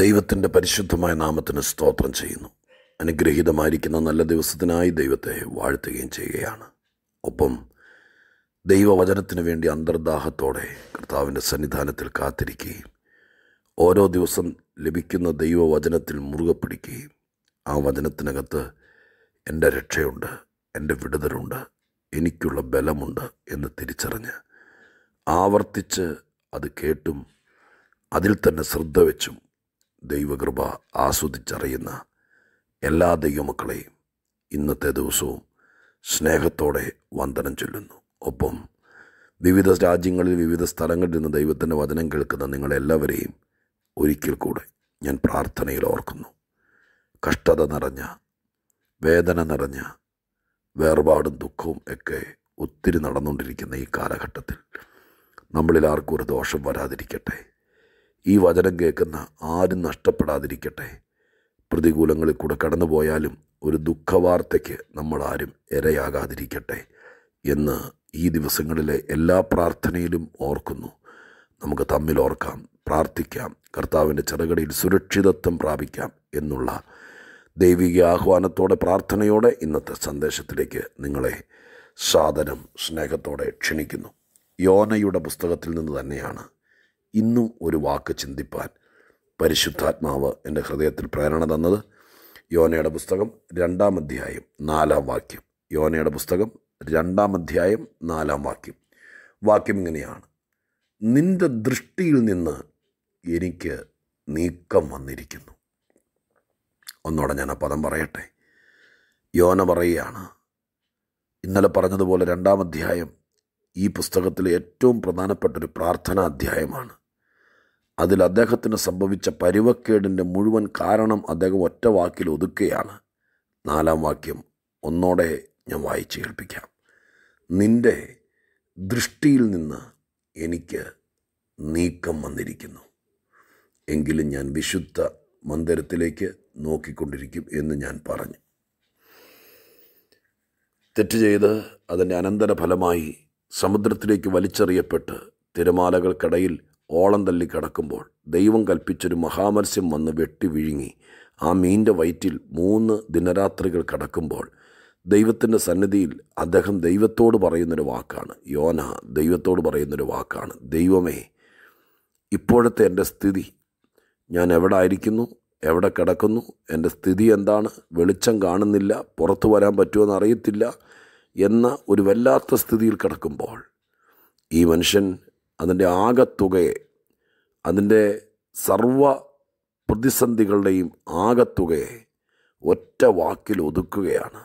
ദൈവത്തിൻ്റെ പരിശുദ്ധമായ നാമത്തിന് സ്തോത്രം ചെയ്യുന്നു അനുഗ്രഹീതമായിരിക്കുന്ന നല്ല ദിവസത്തിനായി ദൈവത്തെ വാഴ്ത്തുകയും ചെയ്യുകയാണ് ഒപ്പം ദൈവവചനത്തിന് വേണ്ടി അന്തർദാഹത്തോടെ കർത്താവിൻ്റെ സന്നിധാനത്തിൽ കാത്തിരിക്കുകയും ഓരോ ദിവസം ലഭിക്കുന്ന ദൈവവചനത്തിൽ മുറുകെ പിടിക്കുകയും ആ വചനത്തിനകത്ത് എൻ്റെ രക്ഷയുണ്ട് എൻ്റെ വിടുതലുണ്ട് എനിക്കുള്ള ബലമുണ്ട് എന്ന് തിരിച്ചറിഞ്ഞ് ആവർത്തിച്ച് അത് കേട്ടും അതിൽ തന്നെ ശ്രദ്ധ വെച്ചും ദൈവകൃപ ആസ്വദിച്ചറിയുന്ന എല്ലാ ദൈവമക്കളെയും ഇന്നത്തെ ദിവസവും സ്നേഹത്തോടെ വന്ദനം ചൊല്ലുന്നു ഒപ്പം വിവിധ രാജ്യങ്ങളിൽ വിവിധ സ്ഥലങ്ങളിൽ നിന്ന് ദൈവത്തിൻ്റെ വചനം കേൾക്കുന്ന നിങ്ങളെല്ലാവരെയും ഒരിക്കൽ കൂടെ ഞാൻ പ്രാർത്ഥനയിൽ ഓർക്കുന്നു കഷ്ടത നിറഞ്ഞ വേദന നിറഞ്ഞ വേർപാടും ദുഃഖവും ഒക്കെ ഒത്തിരി നടന്നുകൊണ്ടിരിക്കുന്ന ഈ കാലഘട്ടത്തിൽ നമ്മളിൽ ആർക്കും ഒരു ദോഷം വരാതിരിക്കട്ടെ ഈ വചനം കേൾക്കുന്ന ആരും നഷ്ടപ്പെടാതിരിക്കട്ടെ പ്രതികൂലങ്ങളിൽ കൂടെ കടന്നു പോയാലും ഒരു ദുഃഖവാർത്തയ്ക്ക് നമ്മളാരും ഇരയാകാതിരിക്കട്ടെ എന്ന് ഈ ദിവസങ്ങളിലെ എല്ലാ പ്രാർത്ഥനയിലും ഓർക്കുന്നു നമുക്ക് തമ്മിൽ ഓർക്കാം പ്രാർത്ഥിക്കാം കർത്താവിൻ്റെ ചെറുകടിയിൽ സുരക്ഷിതത്വം പ്രാപിക്കാം എന്നുള്ള ദൈവിക ആഹ്വാനത്തോടെ പ്രാർത്ഥനയോടെ ഇന്നത്തെ സന്ദേശത്തിലേക്ക് നിങ്ങളെ സാധനം സ്നേഹത്തോടെ ക്ഷണിക്കുന്നു യോനയുടെ പുസ്തകത്തിൽ നിന്ന് തന്നെയാണ് ഇന്നും ഒരു വാക്ക് ചിന്തിപ്പാൻ പരിശുദ്ധാത്മാവ് എൻ്റെ ഹൃദയത്തിൽ പ്രേരണ തന്നത് യോനയുടെ പുസ്തകം രണ്ടാം അധ്യായം നാലാം വാക്യം യോനയുടെ പുസ്തകം രണ്ടാം അധ്യായം നാലാം വാക്യം വാക്യം ഇങ്ങനെയാണ് നിൻ്റെ ദൃഷ്ടിയിൽ നിന്ന് എനിക്ക് നീക്കം വന്നിരിക്കുന്നു ഒന്നോടെ ഞാൻ ആ പദം പറയട്ടെ യോന പറയുകയാണ് ഇന്നലെ പറഞ്ഞതുപോലെ രണ്ടാം അധ്യായം ഈ പുസ്തകത്തിലെ ഏറ്റവും പ്രധാനപ്പെട്ട ഒരു പ്രാർത്ഥനാ അധ്യായമാണ് അതിൽ അദ്ദേഹത്തിന് സംഭവിച്ച പരുവക്കേടിൻ്റെ മുഴുവൻ കാരണം അദ്ദേഹം ഒറ്റ വാക്കിൽ ഒതുക്കുകയാണ് നാലാം വാക്യം ഒന്നോടെ ഞാൻ വായിച്ച് കേൾപ്പിക്കാം നിൻ്റെ ദൃഷ്ടിയിൽ നിന്ന് എനിക്ക് നീക്കം വന്നിരിക്കുന്നു എങ്കിലും ഞാൻ വിശുദ്ധ മന്ദിരത്തിലേക്ക് നോക്കിക്കൊണ്ടിരിക്കും എന്ന് ഞാൻ പറഞ്ഞു തെറ്റ് ചെയ്ത് അതിൻ്റെ അനന്തര ഫലമായി സമുദ്രത്തിലേക്ക് വലിച്ചെറിയപ്പെട്ട് തിരമാലകൾക്കിടയിൽ ഓളം തള്ളി കിടക്കുമ്പോൾ ദൈവം കൽപ്പിച്ചൊരു മഹാമത്സ്യം വന്ന് വെട്ടി വിഴുങ്ങി ആ മീൻ്റെ വയറ്റിൽ മൂന്ന് ദിനരാത്രികൾ കിടക്കുമ്പോൾ ദൈവത്തിൻ്റെ സന്നിധിയിൽ അദ്ദേഹം ദൈവത്തോട് പറയുന്നൊരു വാക്കാണ് യോന ദൈവത്തോട് പറയുന്നൊരു വാക്കാണ് ദൈവമേ ഇപ്പോഴത്തെ എൻ്റെ സ്ഥിതി ഞാൻ എവിടെ ആയിരിക്കുന്നു എവിടെ കിടക്കുന്നു എൻ്റെ സ്ഥിതി എന്താണ് വെളിച്ചം കാണുന്നില്ല പുറത്തു വരാൻ പറ്റുമെന്ന് അറിയത്തില്ല എന്ന ഒരു വല്ലാത്ത സ്ഥിതിയിൽ കിടക്കുമ്പോൾ ഈ മനുഷ്യൻ അതിൻ്റെ ആകത്തുകയെ അതിൻ്റെ സർവ പ്രതിസന്ധികളുടെയും ആകത്തുകയെ ഒറ്റ വാക്കിൽ ഒതുക്കുകയാണ്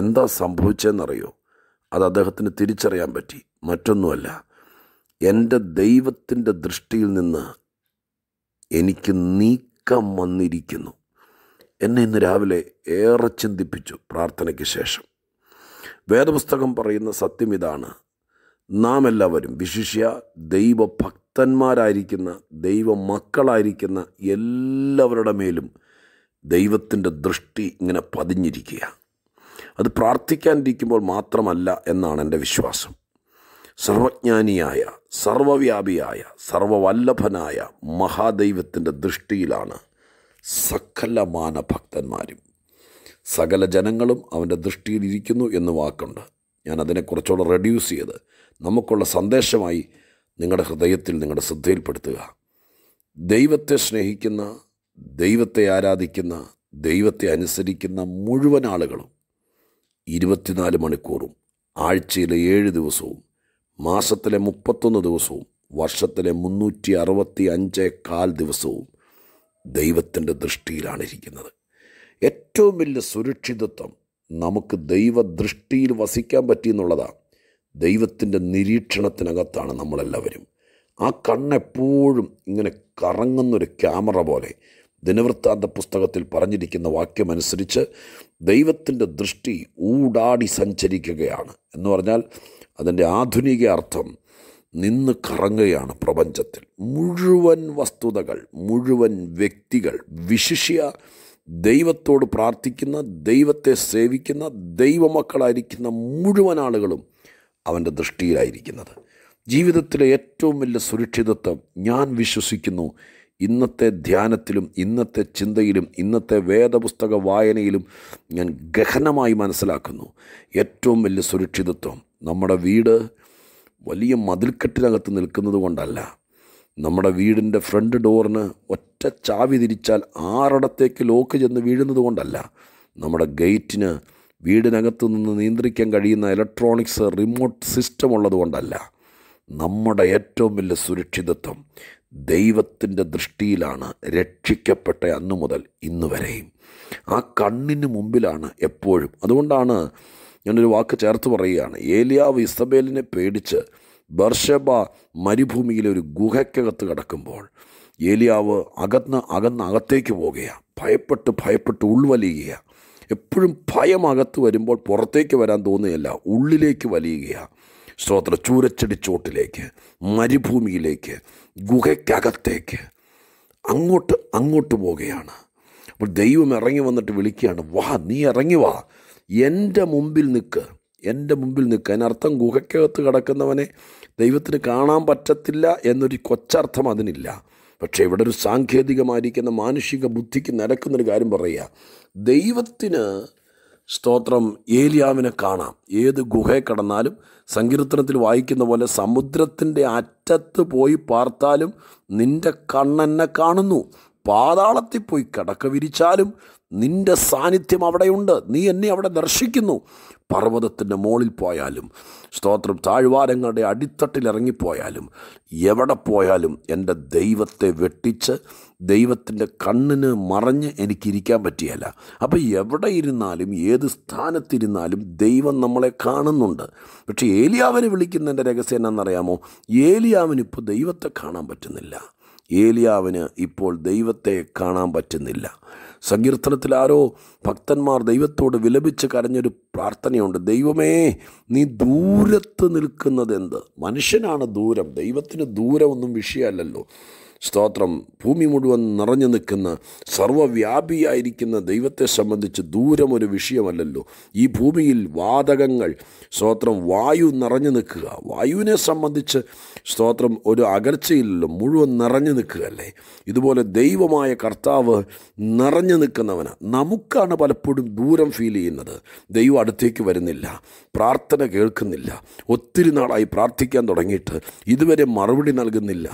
എന്താ സംഭവിച്ചതെന്നറിയോ അത് അദ്ദേഹത്തിന് തിരിച്ചറിയാൻ പറ്റി മറ്റൊന്നുമല്ല എൻ്റെ ദൈവത്തിൻ്റെ ദൃഷ്ടിയിൽ നിന്ന് എനിക്ക് നീക്കം വന്നിരിക്കുന്നു എന്നെ ഇന്ന് രാവിലെ ഏറെ ചിന്തിപ്പിച്ചു പ്രാർത്ഥനയ്ക്ക് ശേഷം വേദപുസ്തകം പറയുന്ന സത്യം ഇതാണ് നാം എല്ലാവരും വിശിഷ്യ ദൈവഭക്തന്മാരായിരിക്കുന്ന മക്കളായിരിക്കുന്ന എല്ലാവരുടെ മേലും ദൈവത്തിൻ്റെ ദൃഷ്ടി ഇങ്ങനെ പതിഞ്ഞിരിക്കുക അത് പ്രാർത്ഥിക്കാനിരിക്കുമ്പോൾ മാത്രമല്ല എന്നാണ് എൻ്റെ വിശ്വാസം സർവജ്ഞാനിയായ സർവവ്യാപിയായ സർവവല്ലഭനായ മഹാദൈവത്തിൻ്റെ ദൃഷ്ടിയിലാണ് സകലമാന ഭക്തന്മാരും സകല ജനങ്ങളും അവൻ്റെ ദൃഷ്ടിയിലിരിക്കുന്നു എന്ന് വാക്കുണ്ട് ഞാൻ അതിനെക്കുറിച്ചോടെ റെഡ്യൂസ് ചെയ്ത് നമുക്കുള്ള സന്ദേശമായി നിങ്ങളുടെ ഹൃദയത്തിൽ നിങ്ങളുടെ ശ്രദ്ധയിൽപ്പെടുത്തുക ദൈവത്തെ സ്നേഹിക്കുന്ന ദൈവത്തെ ആരാധിക്കുന്ന ദൈവത്തെ അനുസരിക്കുന്ന മുഴുവൻ ആളുകളും ഇരുപത്തിനാല് മണിക്കൂറും ആഴ്ചയിലെ ഏഴ് ദിവസവും മാസത്തിലെ മുപ്പത്തൊന്ന് ദിവസവും വർഷത്തിലെ മുന്നൂറ്റി അറുപത്തി അഞ്ചേ കാൽ ദിവസവും ദൈവത്തിൻ്റെ ദൃഷ്ടിയിലാണ് ഇരിക്കുന്നത് ഏറ്റവും വലിയ സുരക്ഷിതത്വം നമുക്ക് ദൈവദൃഷ്ടിയിൽ വസിക്കാൻ പറ്റിയെന്നുള്ളതാണ് ദൈവത്തിൻ്റെ നിരീക്ഷണത്തിനകത്താണ് നമ്മളെല്ലാവരും ആ കണ്ണെപ്പോഴും ഇങ്ങനെ കറങ്ങുന്നൊരു ക്യാമറ പോലെ ദിനവൃത്താന്ത പുസ്തകത്തിൽ പറഞ്ഞിരിക്കുന്ന വാക്യമനുസരിച്ച് ദൈവത്തിൻ്റെ ദൃഷ്ടി ഊടാടി സഞ്ചരിക്കുകയാണ് എന്ന് പറഞ്ഞാൽ അതിൻ്റെ ആധുനിക അർത്ഥം നിന്ന് കറങ്ങുകയാണ് പ്രപഞ്ചത്തിൽ മുഴുവൻ വസ്തുതകൾ മുഴുവൻ വ്യക്തികൾ വിശിഷ്യ ദൈവത്തോട് പ്രാർത്ഥിക്കുന്ന ദൈവത്തെ സേവിക്കുന്ന ദൈവമക്കളായിരിക്കുന്ന മുഴുവൻ ആളുകളും അവൻ്റെ ദൃഷ്ടിയിലായിരിക്കുന്നത് ജീവിതത്തിലെ ഏറ്റവും വലിയ സുരക്ഷിതത്വം ഞാൻ വിശ്വസിക്കുന്നു ഇന്നത്തെ ധ്യാനത്തിലും ഇന്നത്തെ ചിന്തയിലും ഇന്നത്തെ വേദപുസ്തക വായനയിലും ഞാൻ ഗഹനമായി മനസ്സിലാക്കുന്നു ഏറ്റവും വലിയ സുരക്ഷിതത്വം നമ്മുടെ വീട് വലിയ മതിൽക്കെട്ടിനകത്ത് നിൽക്കുന്നത് കൊണ്ടല്ല നമ്മുടെ വീടിൻ്റെ ഫ്രണ്ട് ഡോറിന് ഒറ്റ ചാവി തിരിച്ചാൽ ആറിടത്തേക്ക് ലോക്ക് ചെന്ന് വീഴുന്നത് കൊണ്ടല്ല നമ്മുടെ ഗേറ്റിന് വീടിനകത്തു നിന്ന് നിയന്ത്രിക്കാൻ കഴിയുന്ന ഇലക്ട്രോണിക്സ് റിമോട്ട് സിസ്റ്റം ഉള്ളതുകൊണ്ടല്ല നമ്മുടെ ഏറ്റവും വലിയ സുരക്ഷിതത്വം ദൈവത്തിൻ്റെ ദൃഷ്ടിയിലാണ് രക്ഷിക്കപ്പെട്ട അന്നു മുതൽ ഇന്നു വരെയും ആ കണ്ണിന് മുമ്പിലാണ് എപ്പോഴും അതുകൊണ്ടാണ് ഞാനൊരു വാക്ക് ചേർത്ത് പറയുകയാണ് ഏലിയാവ് ഇസബേലിനെ പേടിച്ച് ബർഷബ മരുഭൂമിയിലെ ഒരു ഗുഹയ്ക്കകത്ത് കിടക്കുമ്പോൾ ഏലിയാവ് അകന്ന് അകന്ന് അകത്തേക്ക് പോകുകയാണ് ഭയപ്പെട്ട് ഭയപ്പെട്ട് ഉൾവലിയുകയാണ് എപ്പോഴും ഭയം അകത്ത് വരുമ്പോൾ പുറത്തേക്ക് വരാൻ തോന്നുകയല്ല ഉള്ളിലേക്ക് വലിയുകയാണ് ചൂരച്ചെടി ചോട്ടിലേക്ക് മരുഭൂമിയിലേക്ക് ഗുഹയ്ക്കകത്തേക്ക് അങ്ങോട്ട് അങ്ങോട്ട് പോവുകയാണ് അപ്പോൾ ദൈവം ഇറങ്ങി വന്നിട്ട് വിളിക്കുകയാണ് വാ നീ ഇറങ്ങി വാ എൻ്റെ മുമ്പിൽ നിൽക്കുക എൻ്റെ മുമ്പിൽ നിൽക്കുക അർത്ഥം ഗുഹയ്ക്കകത്ത് കിടക്കുന്നവനെ ദൈവത്തിന് കാണാൻ പറ്റത്തില്ല എന്നൊരു കൊച്ചർത്ഥം അതിനില്ല പക്ഷേ ഇവിടെ ഒരു സാങ്കേതികമായിരിക്കുന്ന മാനുഷിക ബുദ്ധിക്ക് നിരക്കുന്നൊരു കാര്യം പറയുക ദൈവത്തിന് സ്തോത്രം ഏലിയാവിനെ കാണാം ഏത് ഗുഹയെ കടന്നാലും സങ്കീർത്തനത്തിൽ വായിക്കുന്ന പോലെ സമുദ്രത്തിൻ്റെ അറ്റത്ത് പോയി പാർത്താലും നിൻ്റെ കണ്ണെന്നെ കാണുന്നു പാതാളത്തിൽ പോയി കടക്ക വിരിച്ചാലും നിന്റെ സാന്നിധ്യം അവിടെയുണ്ട് നീ എന്നെ അവിടെ ദർശിക്കുന്നു പർവ്വതത്തിൻ്റെ മുകളിൽ പോയാലും സ്തോത്രം താഴ്വാരങ്ങളുടെ അടിത്തട്ടിൽ ഇറങ്ങിപ്പോയാലും എവിടെ പോയാലും എൻ്റെ ദൈവത്തെ വെട്ടിച്ച് ദൈവത്തിൻ്റെ കണ്ണിന് മറഞ്ഞ് എനിക്കിരിക്കാൻ പറ്റിയല്ല അപ്പോൾ എവിടെ ഇരുന്നാലും ഏത് സ്ഥാനത്തിരുന്നാലും ദൈവം നമ്മളെ കാണുന്നുണ്ട് പക്ഷേ ഏലിയാവിനെ വിളിക്കുന്നതിൻ്റെ രഹസ്യം എന്നാണെന്നറിയാമോ ഏലിയാവിനിപ്പോൾ ദൈവത്തെ കാണാൻ പറ്റുന്നില്ല ഏലിയാവിന് ഇപ്പോൾ ദൈവത്തെ കാണാൻ പറ്റുന്നില്ല സങ്കീർത്തനത്തിൽ ആരോ ഭക്തന്മാർ ദൈവത്തോട് വിലപിച്ച് കരഞ്ഞൊരു പ്രാർത്ഥനയുണ്ട് ദൈവമേ നീ ദൂരത്ത് നിൽക്കുന്നത് എന്ത് മനുഷ്യനാണ് ദൂരം ദൈവത്തിന് ദൂരമൊന്നും വിഷയമല്ലല്ലോ സ്തോത്രം ഭൂമി മുഴുവൻ നിറഞ്ഞു നിൽക്കുന്ന സർവ്വവ്യാപിയായിരിക്കുന്ന ദൈവത്തെ സംബന്ധിച്ച് ദൂരം ഒരു വിഷയമല്ലല്ലോ ഈ ഭൂമിയിൽ വാതകങ്ങൾ സ്തോത്രം വായു നിറഞ്ഞു നിൽക്കുക വായുവിനെ സംബന്ധിച്ച് സ്തോത്രം ഒരു അകർച്ചയില്ലല്ലോ മുഴുവൻ നിറഞ്ഞു നിൽക്കുകയല്ലേ ഇതുപോലെ ദൈവമായ കർത്താവ് നിറഞ്ഞു നിൽക്കുന്നവന് നമുക്കാണ് പലപ്പോഴും ദൂരം ഫീൽ ചെയ്യുന്നത് ദൈവം അടുത്തേക്ക് വരുന്നില്ല പ്രാർത്ഥന കേൾക്കുന്നില്ല ഒത്തിരി നാളായി പ്രാർത്ഥിക്കാൻ തുടങ്ങിയിട്ട് ഇതുവരെ മറുപടി നൽകുന്നില്ല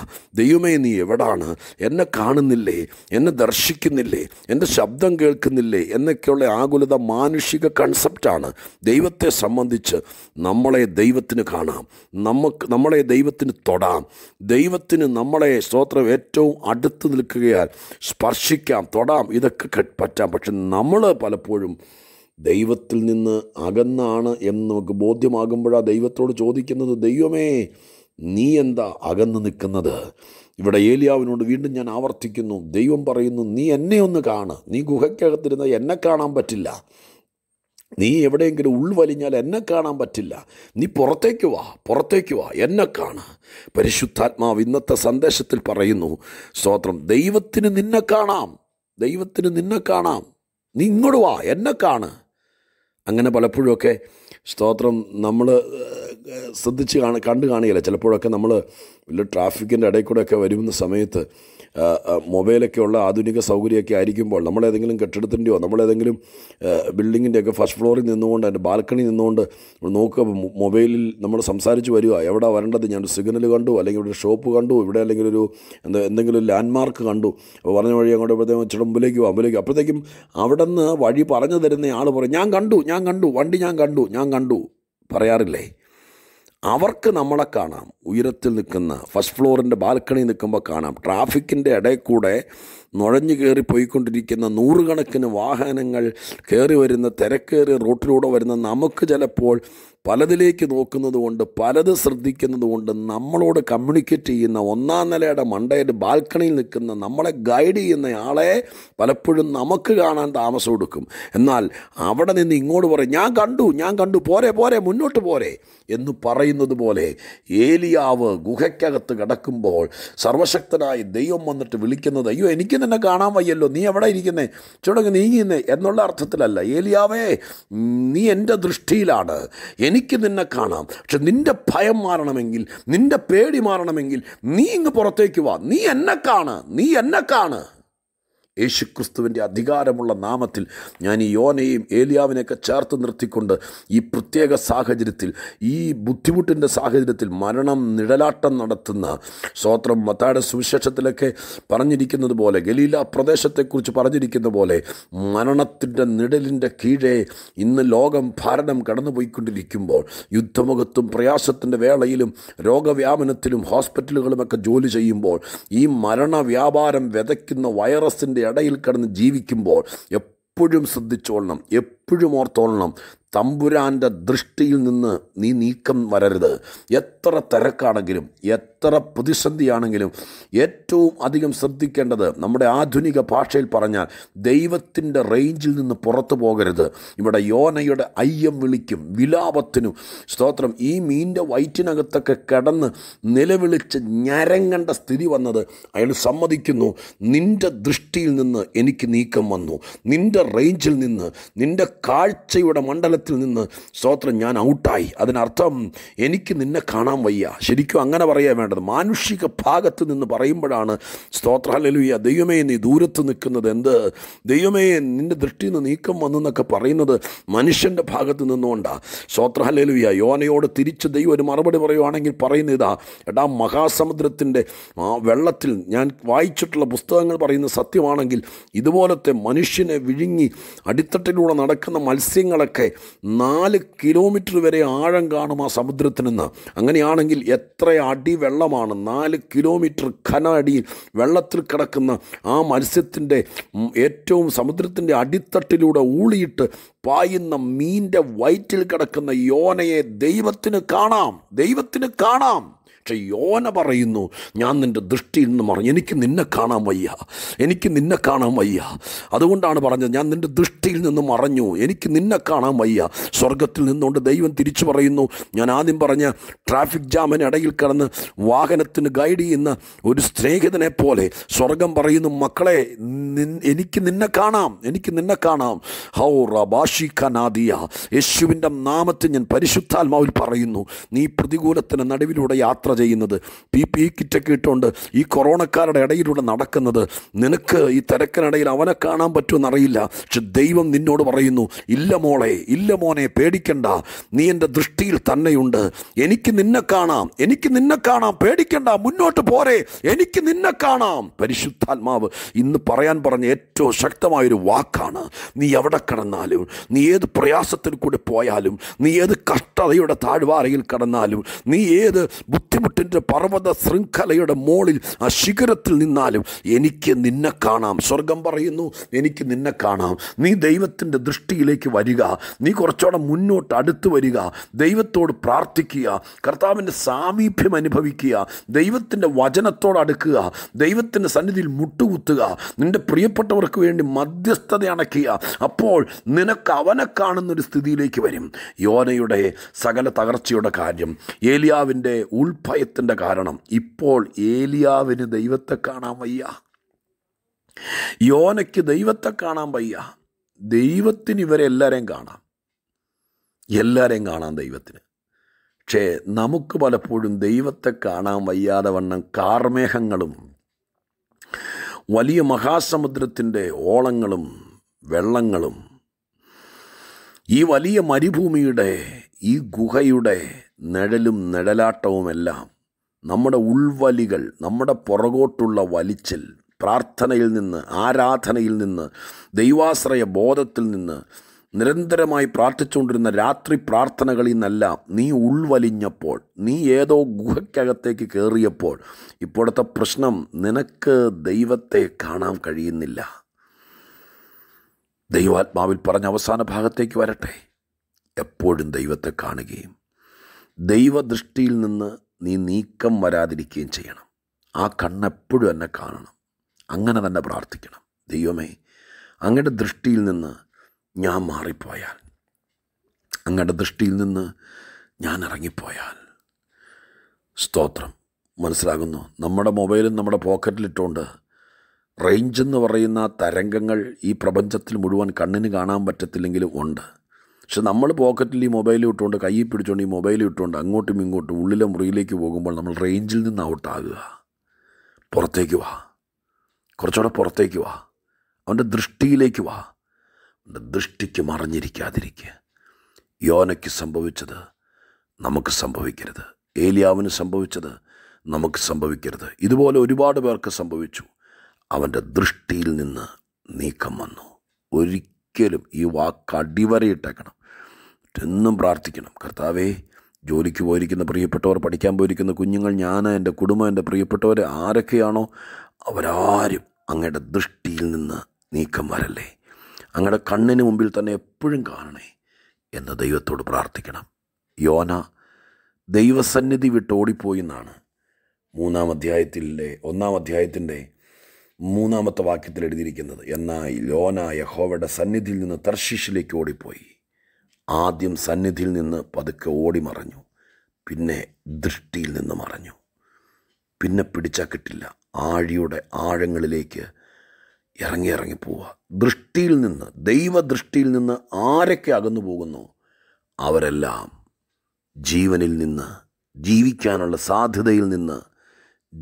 ദൈവമേ നീ എവിടെ എവിടാണ് എന്നെ കാണുന്നില്ലേ എന്നെ ദർശിക്കുന്നില്ലേ എൻ്റെ ശബ്ദം കേൾക്കുന്നില്ലേ എന്നൊക്കെയുള്ള ആകുലത മാനുഷിക കൺസെപ്റ്റാണ് ദൈവത്തെ സംബന്ധിച്ച് നമ്മളെ ദൈവത്തിന് കാണാം നമുക്ക് നമ്മളെ ദൈവത്തിന് തൊടാം ദൈവത്തിന് നമ്മളെ സ്തോത്രം ഏറ്റവും അടുത്ത് നിൽക്കുകയാൽ സ്പർശിക്കാം തൊടാം ഇതൊക്കെ പറ്റാം പക്ഷെ നമ്മൾ പലപ്പോഴും ദൈവത്തിൽ നിന്ന് അകന്നാണ് എന്ന് നമുക്ക് ബോധ്യമാകുമ്പോഴാണ് ദൈവത്തോട് ചോദിക്കുന്നത് ദൈവമേ നീ എന്താ അകന്ന് നിൽക്കുന്നത് ഇവിടെ ഏലിയാവിനോട് വീണ്ടും ഞാൻ ആവർത്തിക്കുന്നു ദൈവം പറയുന്നു നീ എന്നെ ഒന്ന് കാണ് നീ ഗുഹയ്ക്കകത്തിരുന്ന എന്നെ കാണാൻ പറ്റില്ല നീ എവിടെയെങ്കിലും ഉൾവലിഞ്ഞാൽ എന്നെ കാണാൻ പറ്റില്ല നീ പുറത്തേക്ക് വാ പുറത്തേക്ക് വാ എന്നെ കാണ് പരിശുദ്ധാത്മാവ് ഇന്നത്തെ സന്ദേശത്തിൽ പറയുന്നു സ്തോത്രം ദൈവത്തിന് നിന്നെ കാണാം ദൈവത്തിന് നിന്നെ കാണാം നീ ഇങ്ങോട്ട് വാ എന്നെ കാണ് അങ്ങനെ പലപ്പോഴുമൊക്കെ സ്തോത്രം നമ്മൾ ശ്രദ്ധിച്ച് കാണ കണ്ടു കാണുകയില്ല ചിലപ്പോഴൊക്കെ നമ്മൾ വലിയ ട്രാഫിക്കിൻ്റെ ഇടയിൽ കൂടെയൊക്കെ വരുന്ന സമയത്ത് മൊബൈലൊക്കെ ഉള്ള ആധുനിക സൗകര്യമൊക്കെ ആയിരിക്കുമ്പോൾ നമ്മളേതെങ്കിലും കെട്ടിടത്തിൻ്റെയോ നമ്മളേതെങ്കിലും ബിൽഡിങ്ങിൻ്റെയൊക്കെ ഒക്കെ ഫസ്റ്റ് ഫ്ലോറിൽ നിന്നുകൊണ്ട് അതിൻ്റെ ബാൽക്കണി നിന്നുകൊണ്ട് നോക്കുക മൊബൈലിൽ നമ്മൾ സംസാരിച്ച് വരിക എവിടെ വരേണ്ടത് ഞാൻ സിഗ്നൽ കണ്ടു അല്ലെങ്കിൽ ഒരു ഷോപ്പ് കണ്ടു ഇവിടെ അല്ലെങ്കിൽ ഒരു എന്താ എന്തെങ്കിലും ലാൻഡ് മാർക്ക് കണ്ടു പറഞ്ഞ വഴി അങ്ങോട്ട് അപ്പോഴത്തേക്കും ചിടമ്പിലേക്ക് അമ്പിലേക്ക് അപ്പോഴത്തേക്കും അവിടെ നിന്ന് വഴി പറഞ്ഞു തരുന്ന ആൾ പറയും ഞാൻ കണ്ടു ഞാൻ കണ്ടു വണ്ടി ഞാൻ കണ്ടു ഞാൻ കണ്ടു പറയാറില്ലേ അവർക്ക് നമ്മളെ കാണാം ഉയരത്തിൽ നിൽക്കുന്ന ഫസ്റ്റ് ഫ്ലോറിൻ്റെ ബാൽക്കണി നിൽക്കുമ്പോൾ കാണാം ട്രാഫിക്കിൻ്റെ ഇടയിൽ കൂടെ നുഴഞ്ഞു കയറി പോയിക്കൊണ്ടിരിക്കുന്ന നൂറുകണക്കിന് വാഹനങ്ങൾ കയറി വരുന്ന തിരക്കേറി റോട്ടിലൂടെ വരുന്ന നമുക്ക് ചിലപ്പോൾ പലതിലേക്ക് നോക്കുന്നത് കൊണ്ട് പലത് ശ്രദ്ധിക്കുന്നത് കൊണ്ട് നമ്മളോട് കമ്മ്യൂണിക്കേറ്റ് ചെയ്യുന്ന ഒന്നാം നിലയുടെ മണ്ടയുടെ ബാൽക്കണിയിൽ നിൽക്കുന്ന നമ്മളെ ഗൈഡ് ചെയ്യുന്ന ആളെ പലപ്പോഴും നമുക്ക് കാണാൻ താമസം കൊടുക്കും എന്നാൽ അവിടെ നിന്ന് ഇങ്ങോട്ട് പറയും ഞാൻ കണ്ടു ഞാൻ കണ്ടു പോരെ പോരെ മുന്നോട്ട് പോരെ എന്ന് പറയുന്നത് പോലെ ഏലിയാവ് ഗുഹയ്ക്കകത്ത് കിടക്കുമ്പോൾ സർവശക്തനായ ദൈവം വന്നിട്ട് വിളിക്കുന്നത് അയ്യോ എനിക്ക് നിന്നെ കാണാൻ വയ്യല്ലോ നീ എവിടെ ഇരിക്കുന്നേ ചുടങ്ങ് നീങ്ങിയുന്നേ എന്നുള്ള അർത്ഥത്തിലല്ല ഏലിയാവേ നീ എൻ്റെ ദൃഷ്ടിയിലാണ് എനിക്ക് നിന്നെ കാണാം പക്ഷെ നിൻ്റെ ഭയം മാറണമെങ്കിൽ നിൻ്റെ പേടി മാറണമെങ്കിൽ നീ ഇങ്ങ് പുറത്തേക്ക് വാ നീ എന്നെ കാണ് നീ എന്നെ കാണ് യേശുക്രിസ്തുവിൻ്റെ അധികാരമുള്ള നാമത്തിൽ ഞാൻ ഈ യോനയും ഏലിയാവിനെയൊക്കെ ചേർത്ത് നിർത്തിക്കൊണ്ട് ഈ പ്രത്യേക സാഹചര്യത്തിൽ ഈ ബുദ്ധിമുട്ടിൻ്റെ സാഹചര്യത്തിൽ മരണം നിഴലാട്ടം നടത്തുന്ന സ്വോത്രം മത്താട സുവിശേഷത്തിലൊക്കെ പറഞ്ഞിരിക്കുന്നത് പോലെ ഗലീല പ്രദേശത്തെക്കുറിച്ച് പറഞ്ഞിരിക്കുന്ന പോലെ മരണത്തിൻ്റെ നിഴലിൻ്റെ കീഴെ ഇന്ന് ലോകം ഭാരണം കടന്നുപോയിക്കൊണ്ടിരിക്കുമ്പോൾ യുദ്ധമുഖത്തും പ്രയാസത്തിൻ്റെ വേളയിലും രോഗവ്യാപനത്തിലും ഹോസ്പിറ്റലുകളുമൊക്കെ ജോലി ചെയ്യുമ്പോൾ ഈ മരണവ്യാപാരം വിതയ്ക്കുന്ന വൈറസിൻ്റെ ഇടയിൽ കിടന്ന് ജീവിക്കുമ്പോൾ എപ്പോഴും ശ്രദ്ധിച്ചോളണം എപ്പോഴും ഓർത്തോളണം തമ്പുരാൻ്റെ ദൃഷ്ടിയിൽ നിന്ന് നീ നീക്കം വരരുത് എത്ര തിരക്കാണെങ്കിലും എത്ര പ്രതിസന്ധിയാണെങ്കിലും ഏറ്റവും അധികം ശ്രദ്ധിക്കേണ്ടത് നമ്മുടെ ആധുനിക ഭാഷയിൽ പറഞ്ഞാൽ ദൈവത്തിൻ്റെ റേഞ്ചിൽ നിന്ന് പുറത്തു പോകരുത് ഇവിടെ യോനയുടെ അയ്യം വിളിക്കും വിലാപത്തിനും സ്തോത്രം ഈ മീൻ്റെ വയറ്റിനകത്തൊക്കെ കിടന്ന് നിലവിളിച്ച് ഞരങ്ങേണ്ട സ്ഥിതി വന്നത് അയാൾ സമ്മതിക്കുന്നു നിൻ്റെ ദൃഷ്ടിയിൽ നിന്ന് എനിക്ക് നീക്കം വന്നു നിൻ്റെ റേഞ്ചിൽ നിന്ന് നിൻ്റെ കാഴ്ചയുടെ മണ്ഡലത്തിൽ നിന്ന് സ്തോത്രം ഞാൻ ഔട്ടായി അതിനർത്ഥം എനിക്ക് നിന്നെ കാണാൻ വയ്യ ശരിക്കും അങ്ങനെ പറയാൻ വേണ്ടത് മാനുഷിക ഭാഗത്ത് നിന്ന് പറയുമ്പോഴാണ് ഹലലുയ്യ ദൈവമേ നീ ദൂരത്ത് നിൽക്കുന്നത് എന്ത് ദൈവമേ നിൻ്റെ ദൃഷ്ടിയിൽ നിന്ന് നീക്കം വന്നെന്നൊക്കെ പറയുന്നത് മനുഷ്യൻ്റെ ഭാഗത്ത് നിന്നുകൊണ്ടാണ് ഹലലുയ്യ യോനയോട് തിരിച്ച് ദൈവം ഒരു മറുപടി പറയുവാണെങ്കിൽ പറയുന്ന ഇതാ എടാ മഹാസമുദ്രത്തിൻ്റെ വെള്ളത്തിൽ ഞാൻ വായിച്ചിട്ടുള്ള പുസ്തകങ്ങൾ പറയുന്ന സത്യമാണെങ്കിൽ ഇതുപോലത്തെ മനുഷ്യനെ വിഴുങ്ങി അടിത്തട്ടിലൂടെ നടക്കുന്ന കിടക്കുന്ന മത്സ്യങ്ങളൊക്കെ നാല് കിലോമീറ്റർ വരെ ആഴം കാണും ആ സമുദ്രത്തിൽ നിന്ന് അങ്ങനെയാണെങ്കിൽ എത്ര അടി വെള്ളമാണ് നാല് കിലോമീറ്റർ ഖന അടിയിൽ വെള്ളത്തിൽ കിടക്കുന്ന ആ മത്സ്യത്തിൻ്റെ ഏറ്റവും സമുദ്രത്തിൻ്റെ അടിത്തട്ടിലൂടെ ഊളിയിട്ട് പായുന്ന മീൻ്റെ വയറ്റിൽ കിടക്കുന്ന യോനയെ ദൈവത്തിന് കാണാം ദൈവത്തിന് കാണാം പക്ഷെ യോന പറയുന്നു ഞാൻ നിൻ്റെ ദൃഷ്ടിയിൽ നിന്ന് മറിഞ്ഞു എനിക്ക് നിന്നെ കാണാൻ വയ്യ എനിക്ക് നിന്നെ കാണാൻ വയ്യ അതുകൊണ്ടാണ് പറഞ്ഞത് ഞാൻ നിൻ്റെ ദൃഷ്ടിയിൽ നിന്ന് മറഞ്ഞു എനിക്ക് നിന്നെ കാണാൻ വയ്യ സ്വർഗത്തിൽ നിന്നുകൊണ്ട് ദൈവം തിരിച്ചു പറയുന്നു ഞാൻ ആദ്യം പറഞ്ഞ ട്രാഫിക് ജാമിന് ഇടയിൽ കിടന്ന് വാഹനത്തിന് ഗൈഡ് ചെയ്യുന്ന ഒരു സ്നേഹിതനെ പോലെ സ്വർഗം പറയുന്നു മക്കളെ എനിക്ക് നിന്നെ കാണാം എനിക്ക് നിന്നെ കാണാം ഹൗ റബാഷി ഖനാദിയ യേശുവിൻ്റെ നാമത്തെ ഞാൻ പരിശുദ്ധാത്മാവിൽ പറയുന്നു നീ പ്രതികൂലത്തിന് നടുവിലൂടെ യാത്ര ചെയ്യുന്നത് പി പി കിറ്റൊക്കെ ഇട്ടുകൊണ്ട് ഈ കൊറോണക്കാരുടെ ഇടയിലൂടെ നടക്കുന്നത് നിനക്ക് ഈ തിരക്കിനിടയിൽ അവനെ കാണാൻ പറ്റുമെന്നറിയില്ല പക്ഷെ ദൈവം നിന്നോട് പറയുന്നു ഇല്ല മോളെ ഇല്ല മോനെ പേടിക്കണ്ട നീ എൻ്റെ ദൃഷ്ടിയിൽ തന്നെയുണ്ട് എനിക്ക് നിന്നെ കാണാം എനിക്ക് നിന്നെ കാണാം പേടിക്കണ്ട മുന്നോട്ട് പോരെ എനിക്ക് നിന്നെ കാണാം പരിശുദ്ധാത്മാവ് ഇന്ന് പറയാൻ പറഞ്ഞ ഏറ്റവും ശക്തമായൊരു വാക്കാണ് നീ എവിടെ കിടന്നാലും നീ ഏത് പ്രയാസത്തിൽ കൂടി പോയാലും നീ ഏത് കഷ്ടതയുടെ താഴ്വാരയിൽ കടന്നാലും നീ ഏത് ബുദ്ധിമുട്ട് എരുമുട്ടിൻ്റെ പർവ്വത ശൃംഖലയുടെ മോളിൽ ആ ശിഖരത്തിൽ നിന്നാലും എനിക്ക് നിന്നെ കാണാം സ്വർഗം പറയുന്നു എനിക്ക് നിന്നെ കാണാം നീ ദൈവത്തിൻ്റെ ദൃഷ്ടിയിലേക്ക് വരിക നീ കുറച്ചുകൂടെ മുന്നോട്ട് അടുത്ത് വരിക ദൈവത്തോട് പ്രാർത്ഥിക്കുക കർത്താവിൻ്റെ സാമീപ്യം അനുഭവിക്കുക ദൈവത്തിൻ്റെ വചനത്തോട് അടുക്കുക ദൈവത്തിൻ്റെ സന്നിധിയിൽ മുട്ടുകുത്തുക നിൻ്റെ പ്രിയപ്പെട്ടവർക്ക് വേണ്ടി മധ്യസ്ഥത അണയ്ക്കുക അപ്പോൾ നിനക്ക് അവനെ കാണുന്നൊരു സ്ഥിതിയിലേക്ക് വരും യോനയുടെ സകല തകർച്ചയുടെ കാര്യം ഏലിയാവിൻ്റെ ഉൾപ്പ് ഭയത്തിൻ്റെ കാരണം ഇപ്പോൾ ഏലിയാവിന് ദൈവത്തെ കാണാൻ വയ്യ യോനയ്ക്ക് ദൈവത്തെ കാണാൻ വയ്യ ദൈവത്തിന് ഇവരെ എല്ലാവരെയും കാണാം എല്ലാവരെയും കാണാം ദൈവത്തിന് പക്ഷേ നമുക്ക് പലപ്പോഴും ദൈവത്തെ കാണാൻ വയ്യാതെ വണ്ണം കാർമേഘങ്ങളും വലിയ മഹാസമുദ്രത്തിൻ്റെ ഓളങ്ങളും വെള്ളങ്ങളും ഈ വലിയ മരുഭൂമിയുടെ ഈ ഗുഹയുടെ നിഴലും നിഴലാട്ടവുമെല്ലാം നമ്മുടെ ഉൾവലികൾ നമ്മുടെ പുറകോട്ടുള്ള വലിച്ചൽ പ്രാർത്ഥനയിൽ നിന്ന് ആരാധനയിൽ നിന്ന് ദൈവാശ്രയ ബോധത്തിൽ നിന്ന് നിരന്തരമായി പ്രാർത്ഥിച്ചുകൊണ്ടിരുന്ന രാത്രി പ്രാർത്ഥനകളിൽ നിന്നെല്ലാം നീ ഉൾവലിഞ്ഞപ്പോൾ നീ ഏതോ ഗുഹയ്ക്കകത്തേക്ക് കയറിയപ്പോൾ ഇപ്പോഴത്തെ പ്രശ്നം നിനക്ക് ദൈവത്തെ കാണാൻ കഴിയുന്നില്ല ദൈവാത്മാവിൽ പറഞ്ഞ അവസാന ഭാഗത്തേക്ക് വരട്ടെ എപ്പോഴും ദൈവത്തെ കാണുകയും ദൈവദൃഷ്ടിയിൽ നിന്ന് നീ നീക്കം വരാതിരിക്കുകയും ചെയ്യണം ആ കണ്ണെപ്പോഴും എന്നെ കാണണം അങ്ങനെ തന്നെ പ്രാർത്ഥിക്കണം ദൈവമേ അങ്ങയുടെ ദൃഷ്ടിയിൽ നിന്ന് ഞാൻ മാറിപ്പോയാൽ അങ്ങയുടെ ദൃഷ്ടിയിൽ നിന്ന് ഞാൻ ഇറങ്ങിപ്പോയാൽ സ്തോത്രം മനസ്സിലാകുന്നു നമ്മുടെ മൊബൈലും നമ്മുടെ പോക്കറ്റിലിട്ടുകൊണ്ട് റേഞ്ച് എന്ന് പറയുന്ന തരംഗങ്ങൾ ഈ പ്രപഞ്ചത്തിൽ മുഴുവൻ കണ്ണിന് കാണാൻ പറ്റത്തില്ലെങ്കിലും ഉണ്ട് പക്ഷെ നമ്മൾ പോക്കറ്റിൽ ഈ മൊബൈൽ ഇട്ടുകൊണ്ട് കൈ പിടിച്ചുകൊണ്ട് ഈ മൊബൈൽ ഇട്ടുകൊണ്ട് അങ്ങോട്ടും ഇങ്ങോട്ടും ഉള്ളിലെ മുറിയിലേക്ക് പോകുമ്പോൾ നമ്മൾ റേഞ്ചിൽ നിന്ന് ഔട്ടാകുക പുറത്തേക്ക് വാ കുറച്ചുകൂടെ പുറത്തേക്ക് വാ അവൻ്റെ ദൃഷ്ടിയിലേക്ക് വാ അവൻ്റെ ദൃഷ്ടിക്ക് മറിഞ്ഞിരിക്കാതിരിക്കുക യോനയ്ക്ക് സംഭവിച്ചത് നമുക്ക് സംഭവിക്കരുത് ഏലിയാവിന് സംഭവിച്ചത് നമുക്ക് സംഭവിക്കരുത് ഇതുപോലെ ഒരുപാട് പേർക്ക് സംഭവിച്ചു അവൻ്റെ ദൃഷ്ടിയിൽ നിന്ന് നീക്കം വന്നു ഒരിക്കലും ഈ വാക്ക് അടിവരയിട്ടേക്കണം എന്നും പ്രാർത്ഥിക്കണം കർത്താവേ ജോലിക്ക് പോയിരിക്കുന്ന പ്രിയപ്പെട്ടവർ പഠിക്കാൻ പോയിരിക്കുന്ന കുഞ്ഞുങ്ങൾ ഞാൻ എൻ്റെ കുടുംബം എൻ്റെ പ്രിയപ്പെട്ടവർ ആരൊക്കെയാണോ അവരാരും അങ്ങയുടെ ദൃഷ്ടിയിൽ നിന്ന് നീക്കം വരല്ലേ അങ്ങയുടെ കണ്ണിന് മുമ്പിൽ തന്നെ എപ്പോഴും കാണണേ എന്ന് ദൈവത്തോട് പ്രാർത്ഥിക്കണം യോന ദൈവസന്നിധി വിട്ടോടിപ്പോയി എന്നാണ് മൂന്നാം അധ്യായത്തിലെ ഒന്നാം അധ്യായത്തിൻ്റെ മൂന്നാമത്തെ വാക്യത്തിൽ എഴുതിയിരിക്കുന്നത് എന്നാൽ യോന യഹോവയുടെ സന്നിധിയിൽ നിന്ന് തർശീഷിലേക്ക് ഓടിപ്പോയി ആദ്യം സന്നിധിയിൽ നിന്ന് പതുക്കെ ഓടി മറഞ്ഞു പിന്നെ ദൃഷ്ടിയിൽ നിന്ന് മറഞ്ഞു പിന്നെ പിടിച്ചാൽ കിട്ടില്ല ആഴിയുടെ ആഴങ്ങളിലേക്ക് ഇറങ്ങി ഇറങ്ങി പോവുക ദൃഷ്ടിയിൽ നിന്ന് ദൈവദൃഷ്ടിയിൽ നിന്ന് ആരൊക്കെ അകന്നു പോകുന്നു അവരെല്ലാം ജീവനിൽ നിന്ന് ജീവിക്കാനുള്ള സാധ്യതയിൽ നിന്ന്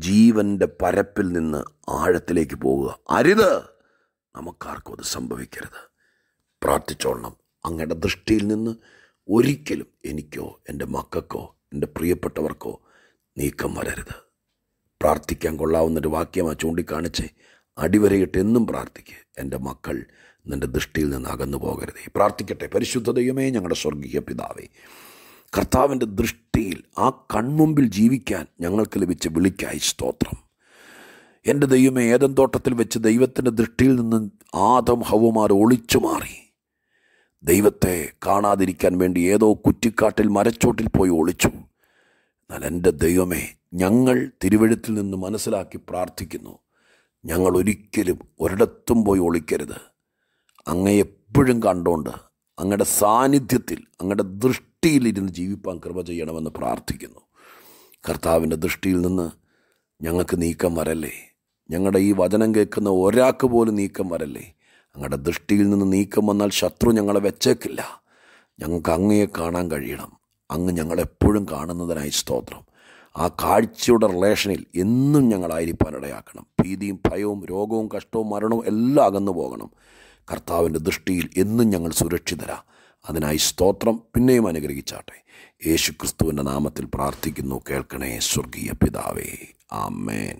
ജീവൻ്റെ പരപ്പിൽ നിന്ന് ആഴത്തിലേക്ക് പോവുക അരുത് നമുക്കാർക്കും അത് സംഭവിക്കരുത് പ്രാർത്ഥിച്ചോളണം അങ്ങയുടെ ദൃഷ്ടിയിൽ നിന്ന് ഒരിക്കലും എനിക്കോ എൻ്റെ മക്കൾക്കോ എൻ്റെ പ്രിയപ്പെട്ടവർക്കോ നീക്കം വരരുത് പ്രാർത്ഥിക്കാൻ കൊള്ളാവുന്നൊരു വാക്യമാണ് ചൂണ്ടിക്കാണിച്ച് അടിവരയിട്ട് എന്നും പ്രാർത്ഥിക്കുക എൻ്റെ മക്കൾ നിൻ്റെ ദൃഷ്ടിയിൽ നിന്ന് അകന്നു പോകരുത് പ്രാർത്ഥിക്കട്ടെ പരിശുദ്ധ ഞങ്ങളുടെ സ്വർഗീയ പിതാവേ കർത്താവിൻ്റെ ദൃഷ്ടിയിൽ ആ കൺമുമ്പിൽ ജീവിക്കാൻ ഞങ്ങൾക്ക് ലഭിച്ച വിളിക്കായി സ്തോത്രം എൻ്റെ ദൈവമേ ഏതെന്തോട്ടത്തിൽ വെച്ച് ദൈവത്തിൻ്റെ ദൃഷ്ടിയിൽ നിന്ന് ആദം ഹവുമാർ ഒളിച്ചു മാറി ദൈവത്തെ കാണാതിരിക്കാൻ വേണ്ടി ഏതോ കുറ്റിക്കാട്ടിൽ മരച്ചോട്ടിൽ പോയി ഒളിച്ചു എന്നാൽ എൻ്റെ ദൈവമേ ഞങ്ങൾ തിരുവഴുത്തിൽ നിന്ന് മനസ്സിലാക്കി പ്രാർത്ഥിക്കുന്നു ഞങ്ങൾ ഒരിക്കലും ഒരിടത്തും പോയി ഒളിക്കരുത് അങ്ങയെപ്പോഴും എപ്പോഴും കണ്ടുകൊണ്ട് അങ്ങയുടെ സാന്നിധ്യത്തിൽ അങ്ങയുടെ ദൃഷ്ടിയിലിരുന്ന് ജീവിപ്പാൻ കൃപ ചെയ്യണമെന്ന് പ്രാർത്ഥിക്കുന്നു കർത്താവിൻ്റെ ദൃഷ്ടിയിൽ നിന്ന് ഞങ്ങൾക്ക് നീക്കം വരല്ലേ ഞങ്ങളുടെ ഈ വചനം കേൾക്കുന്ന ഒരാൾക്ക് പോലും നീക്കം വരല്ലേ ഞങ്ങളുടെ ദൃഷ്ടിയിൽ നിന്ന് നീക്കം വന്നാൽ ശത്രു ഞങ്ങളെ വെച്ചേക്കില്ല ഞങ്ങൾക്ക് അങ്ങയെ കാണാൻ കഴിയണം അങ്ങ് ഞങ്ങളെപ്പോഴും കാണുന്നതിനായി സ്തോത്രം ആ കാഴ്ചയുടെ റിലേഷനിൽ എന്നും ഞങ്ങളായിരിക്കാൻ ഇടയാക്കണം ഭീതിയും ഭയവും രോഗവും കഷ്ടവും മരണവും എല്ലാം അകന്നു പോകണം കർത്താവിൻ്റെ ദൃഷ്ടിയിൽ എന്നും ഞങ്ങൾ സുരക്ഷിതരാ അതിനായി സ്തോത്രം പിന്നെയും അനുഗ്രഹിച്ചാട്ടെ യേശു ക്രിസ്തുവിൻ്റെ നാമത്തിൽ പ്രാർത്ഥിക്കുന്നു കേൾക്കണേ സ്വർഗീയ പിതാവേ ആമേൻ